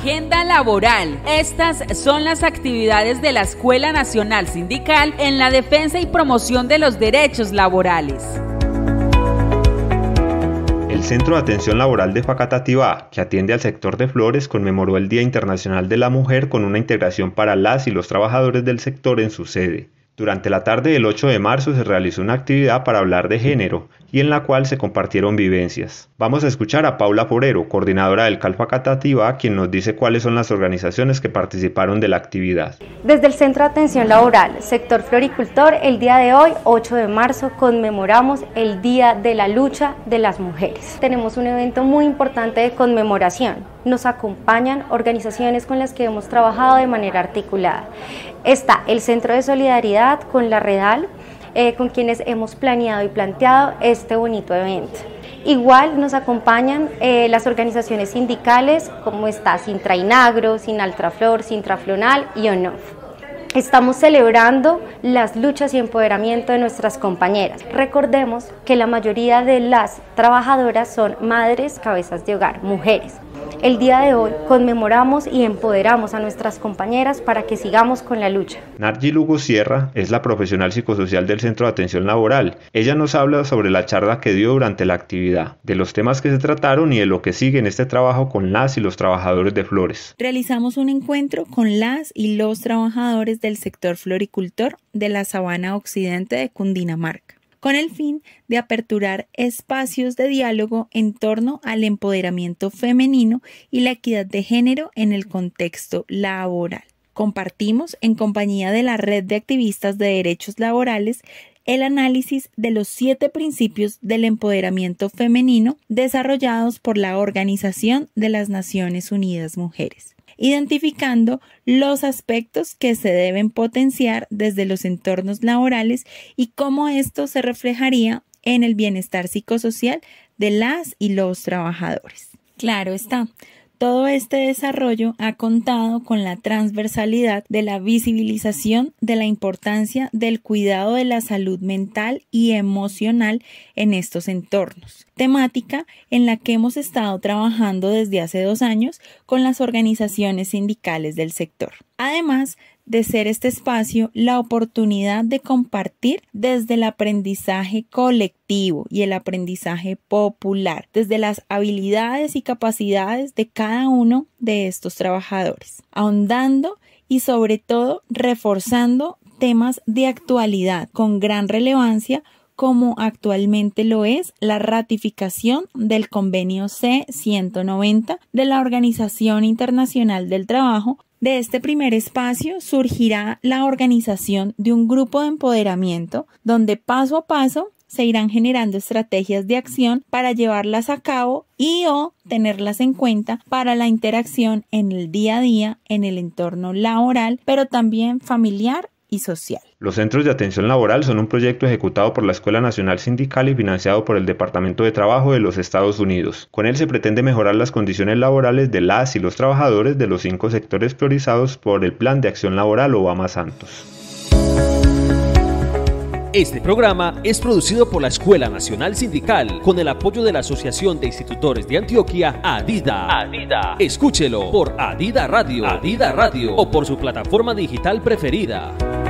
Agenda laboral. Estas son las actividades de la Escuela Nacional Sindical en la defensa y promoción de los derechos laborales. El Centro de Atención Laboral de Facatativá, que atiende al sector de flores, conmemoró el Día Internacional de la Mujer con una integración para las y los trabajadores del sector en su sede. Durante la tarde del 8 de marzo se realizó una actividad para hablar de género y en la cual se compartieron vivencias. Vamos a escuchar a Paula Porero, coordinadora del CALFA Catativa, quien nos dice cuáles son las organizaciones que participaron de la actividad. Desde el Centro de Atención Laboral, sector floricultor, el día de hoy, 8 de marzo, conmemoramos el Día de la Lucha de las Mujeres. Tenemos un evento muy importante de conmemoración. Nos acompañan organizaciones con las que hemos trabajado de manera articulada. Está el Centro de Solidaridad con la Redal, eh, con quienes hemos planeado y planteado este bonito evento. Igual nos acompañan eh, las organizaciones sindicales como está Sintrainagro, Sinaltraflor, Sintraflonal y ONOF. Estamos celebrando las luchas y empoderamiento de nuestras compañeras. Recordemos que la mayoría de las trabajadoras son madres, cabezas de hogar, mujeres. El día de hoy conmemoramos y empoderamos a nuestras compañeras para que sigamos con la lucha. Nargi Lugo Sierra es la profesional psicosocial del Centro de Atención Laboral. Ella nos habla sobre la charla que dio durante la actividad, de los temas que se trataron y de lo que sigue en este trabajo con las y los trabajadores de flores. Realizamos un encuentro con las y los trabajadores del sector floricultor de la Sabana Occidente de Cundinamarca con el fin de aperturar espacios de diálogo en torno al empoderamiento femenino y la equidad de género en el contexto laboral. Compartimos, en compañía de la Red de Activistas de Derechos Laborales, el análisis de los siete principios del empoderamiento femenino desarrollados por la Organización de las Naciones Unidas Mujeres identificando los aspectos que se deben potenciar desde los entornos laborales y cómo esto se reflejaría en el bienestar psicosocial de las y los trabajadores. Claro está. Todo este desarrollo ha contado con la transversalidad de la visibilización de la importancia del cuidado de la salud mental y emocional en estos entornos, temática en la que hemos estado trabajando desde hace dos años con las organizaciones sindicales del sector. Además, de ser este espacio la oportunidad de compartir desde el aprendizaje colectivo y el aprendizaje popular, desde las habilidades y capacidades de cada uno de estos trabajadores, ahondando y sobre todo reforzando temas de actualidad con gran relevancia como actualmente lo es la ratificación del convenio C-190 de la Organización Internacional del Trabajo de este primer espacio surgirá la organización de un grupo de empoderamiento donde paso a paso se irán generando estrategias de acción para llevarlas a cabo y o tenerlas en cuenta para la interacción en el día a día, en el entorno laboral, pero también familiar y social. Los centros de atención laboral son un proyecto ejecutado por la Escuela Nacional Sindical y financiado por el Departamento de Trabajo de los Estados Unidos. Con él se pretende mejorar las condiciones laborales de las y los trabajadores de los cinco sectores priorizados por el Plan de Acción Laboral Obama Santos. Este programa es producido por la Escuela Nacional Sindical con el apoyo de la Asociación de Institutores de Antioquia, Adida. Adida. Escúchelo por Adida Radio, Adida Radio o por su plataforma digital preferida.